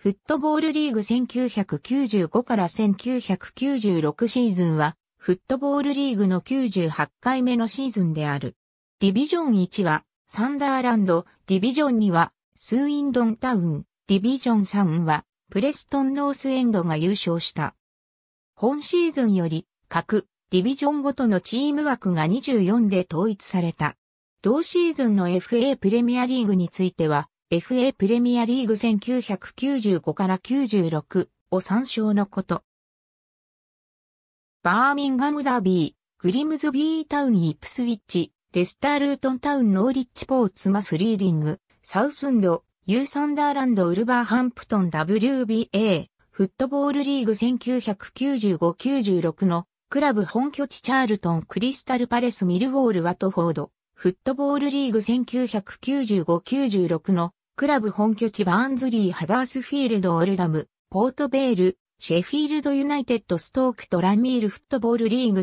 フットボールリーグ1995から1996シーズンは、フットボールリーグの98回目のシーズンである。ディビジョン1は、サンダーランド、ディビジョン2は、スーインドンタウン、ディビジョン3は、プレストンノースエンドが優勝した。本シーズンより、各、ディビジョンごとのチーム枠が24で統一された。同シーズンの FA プレミアリーグについては、FA プレミアリーグ1995から96を参照のこと。バーミンガムダービー、グリムズビータウンイプスウィッチ、レスタールートンタウンノーリッチポーツマスリーディング、サウスンド、ユーサンダーランドウルバーハンプトン WBA、フットボールリーグ1995-96のクラブ本拠地チャールトンクリスタルパレスミルウォールワトフォード、フットボールリーグ1995-96のクラブ本拠地バーンズリー・ハダースフィールド・オルダム、ポートベール、シェフィールド・ユナイテッド・ストークとランミールフットボールリーグ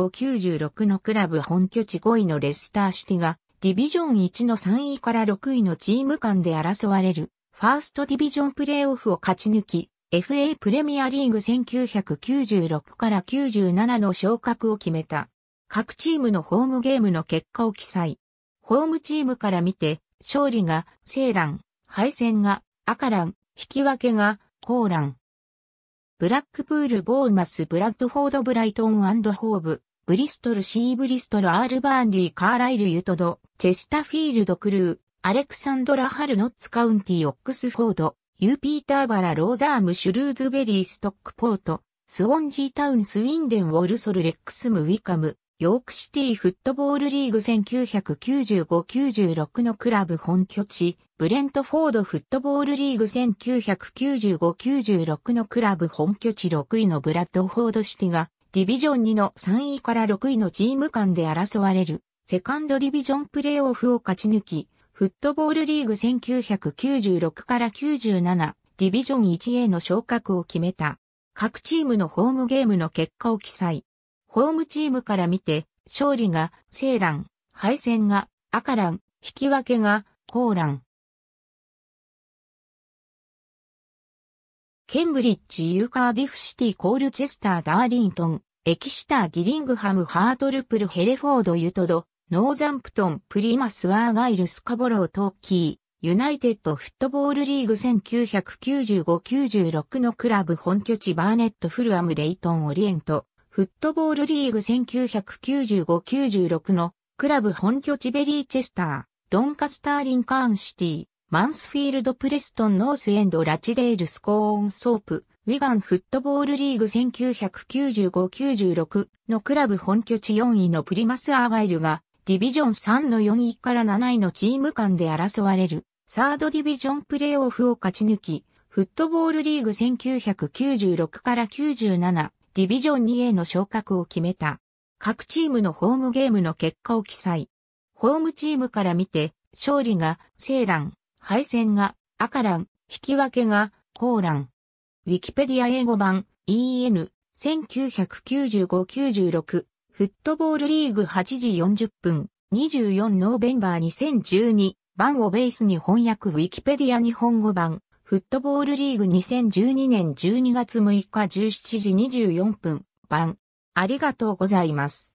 1995-96のクラブ本拠地5位のレスターシティが、ディビジョン1の3位から6位のチーム間で争われる、ファーストディビジョンプレーオフを勝ち抜き、FA プレミアリーグ1996から97の昇格を決めた。各チームのホームゲームの結果を記載。ホームチームから見て、勝利がセーラン、敗戦が赤ン、引き分けがコーラン。ブラックプール、ボーマス、ブラッドフォード、ブライトンホーブ、ブリストル、シーブリストル、アールバーンリー、カーライル、ユトド、チェスタフィールド、クルー、アレクサンドラ・ハルノッツカウンティ、オックスフォード、ユーピーターバラ、ローザーム、シュルーズベリー、ストックポート、スウォンジータウン、スウィンデン、ウォルソル、レックスム、ウィカム、ヨークシティフットボールリーグ1995-96のクラブ本拠地、ブレントフォードフットボールリーグ1995-96のクラブ本拠地6位のブラッドフォードシティが、ディビジョン2の3位から6位のチーム間で争われる、セカンドディビジョンプレーオフを勝ち抜き、フットボールリーグ1996から97、ディビジョン 1A の昇格を決めた。各チームのホームゲームの結果を記載。ホームチームから見て、勝利がセーラン、敗戦が赤ン、引き分けがコーラン。ケンブリッジ・ユーカーディフシティ・コールチェスター・ダーリントン、エキシター・ギリングハム・ハートルプル・ヘレフォード・ユトド、ノーザンプトン・プリマス・ワーガイル・スカボロー・トーキー、ユナイテッド・フットボール・リーグ1995-96のクラブ本拠地バーネット・フルアム・レイトン・オリエント、フットボールリーグ1995-96のクラブ本拠地ベリーチェスター、ドンカスターリンカーンシティ、マンスフィールドプレストンノースエンドラチデールスコーンソープ、ウィガンフットボールリーグ1995-96のクラブ本拠地4位のプリマスアーガイルがディビジョン3の4位から7位のチーム間で争われるサードディビジョンプレイオフを勝ち抜き、フットボールリーグ1996から97ディビジョン2への昇格を決めた。各チームのホームゲームの結果を記載。ホームチームから見て、勝利が、セーラン、敗戦が、赤ラン、引き分けが、コーラン。ウィキペディア英語版、EN、1995-96、フットボールリーグ8時40分、24ノーベンバー2012、番をベースに翻訳ウィキペディア日本語版、フットボールリーグ2012年12月6日17時24分、番。ありがとうございます。